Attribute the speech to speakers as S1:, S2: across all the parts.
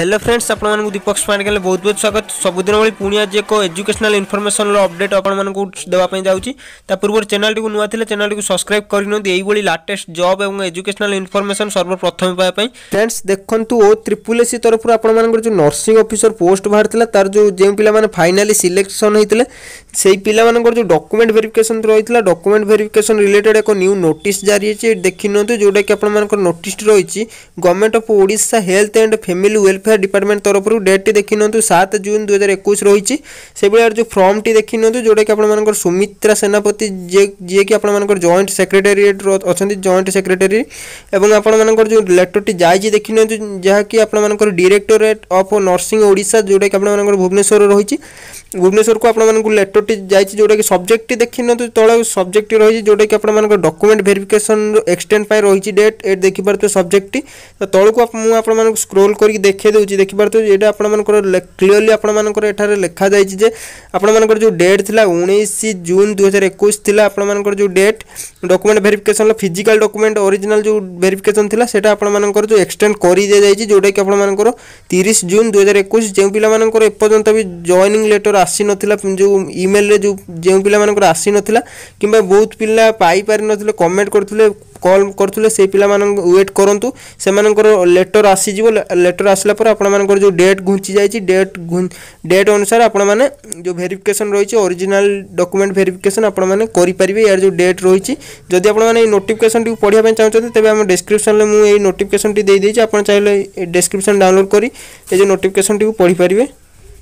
S1: hello friends আপনার Dipak smart গেলে বহুত বহুত স্বাগত সবুদিন ভাই পুঁ আজ এক এজুকেশনাল ইনফরমেশন অপডেট আপনার দেওয়া যাচ্ছি তা পূর্ব চ্যানেলটি নূয়া লে চ্যানেলটি সবসক্রাইব করে নিও এইভাবে লাটেস্ট জব এবং এজুকেশনাল ইনফরমেশন সর্বপ্রথমে পাওয়া ফ্রেন্ডস দেখুন ও ত্রিপুল এসি তরফর আপনার যে নর্সিং অফিসর পোস্ট বাহার লা তার যে পিলা মানে ফাইনালি সিলেকশন হয়েছে সেই পিলা মানকর যে ডকুমেন্ট ভেরিফিকেশন রয়েছে ডকুমেন্ট ভেরিফিকেশন রিলেটেড এক নিউ নোটিস জারি হয়েছে দেখি নিও যেটা কি আপনার নোটিসটি রয়েছে government of Odisha health and family welfare welfare department तरफ डेट देखी नियंतु सात जून दुई हजार एकुश रही से जो फर्म टी देखी नियंतु जोटा कि आपर सुमित्रा सेनापति जी कि आपर जॉन्ट सेक्रेटेट अच्छा जॉन्ट और आपर जो लेटर टी जा देखी नियंतु जहाँकि आपर डिरेक्टोरेट अफ नर्सिंग ओडा जो आपर भुवनेश्वर रही भुवनेश्वर को आपको लेटर टी जा जोटा कि सब्जेक्ट देखी नियंतु तौर सब्जेक्ट रही जोटा कि आपर डकुमेंट भेरिफिकेसन एक्सटेड पर रही डेट एट देखिपे सब्जेक्ट तो तौक मुझे स्क्रोल करके देखे দেଉଛି ଦେଖିପାରୁଥିବେ ଏଇଟା ଆପଣମାନଙ୍କର କ୍ଲିଅରଲି ଆପଣମାନଙ୍କର ଏଠାରେ ଲେଖାଯାଇଛି ଯେ ଆପଣମାନଙ୍କର ଯେଉଁ ଡେଟ୍ ଥିଲା ଉଣେଇଶ ଜୁନ୍ ଦୁଇହଜାର ଏକୋଇଶ ଥିଲା ଆପଣମାନଙ୍କର ଯେଉଁ ଡେଟ୍ ଡକୁମେଣ୍ଟ ଭେରିଫିକେସନ୍ର ଫିଜିକାଲ୍ ଡକୁମେଣ୍ଟ ଅରିଜିନାଲ୍ ଯେଉଁ ଭେରିଫିକେସନ୍ ଥିଲା ସେଇଟା ଆପଣମାନଙ୍କର ଯେଉଁ ଏକ୍ସଟେଣ୍ଡ କରିଦିଆଯାଇଛି ଯେଉଁଟାକି ଆପଣମାନଙ୍କର ତିରିଶ ଜୁନ୍ ଦୁଇହଜାର ଏକୋଇଶ ଯେଉଁ ପିଲାମାନଙ୍କର ଏପର୍ଯ୍ୟନ୍ତ ବି ଜଏନିଂ ଲେଟର୍ ଆସିନଥିଲା ଯେଉଁ ଇମେଲ୍ରେ ଯେଉଁ ଯେଉଁ ପିଲାମାନଙ୍କର ଆସିନଥିଲା କିମ୍ବା ବହୁତ ପିଲା ପାଇପାରିନଥିଲେ କମେଣ୍ଟ କରୁଥିଲେ কল করতুলে সেই পিলা মানন ওয়েট করন্ত সেমানকর লেটার আসিজিব লেটার আসলা পর আপন মানকর যে ডেট গুஞ்சி যাইছি ডেট ডেট অনুসারে আপন মানে যে ভেরিফিকেশন রইছি অরিজিনাল ডকুমেন্ট ভেরিফিকেশন আপন মানে করি পারিবে ইয়ার যে ডেট রইছি যদি আপন মানে এই নোটিফিকেশন টি পঢ়িবা চাও চন তেবে আমি ডেসক্রিপশন লে মু এই নোটিফিকেশন টি দেই দিছি আপন চাইলে ডেসক্রিপশন ডাউনলোড করি এই যে নোটিফিকেশন টি পঢ়ি পারিবে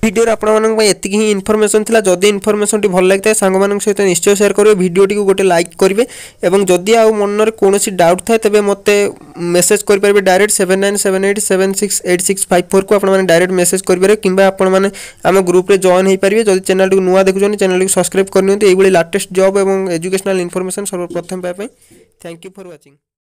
S1: ভিডিওর আপনার এতিকি হি ইনফরমেশন লা যদি ইনফরমেশনটি ভাল লাগি থাকে সাংমান সহ নিশ্চয় সেয়ার করবে ভিডিওটি গোটে লাইক করবে এবং যদি মনরে কোণী ডাউট থাকে তবে মতো মেসেজ করে পারবে direct seven nine seven eight seven six eight six five four কু আপনার ডাইরেক্ট মেসেজ করে পারবে কিংবা আপনার আম গ্রুপে জয়েন হয়ে পারবে যদি চ্যানেলটি নূয়া দেখুছেন চ্যানেলটি সবসক্রাইব করে নিতে এইভাবে লাটেস্ট জব এবং এজুকেশনাল ইনফরমেশন সর্বপ্রথম পাওয়া থ্যাংক ইউ ফর ওয়াচিং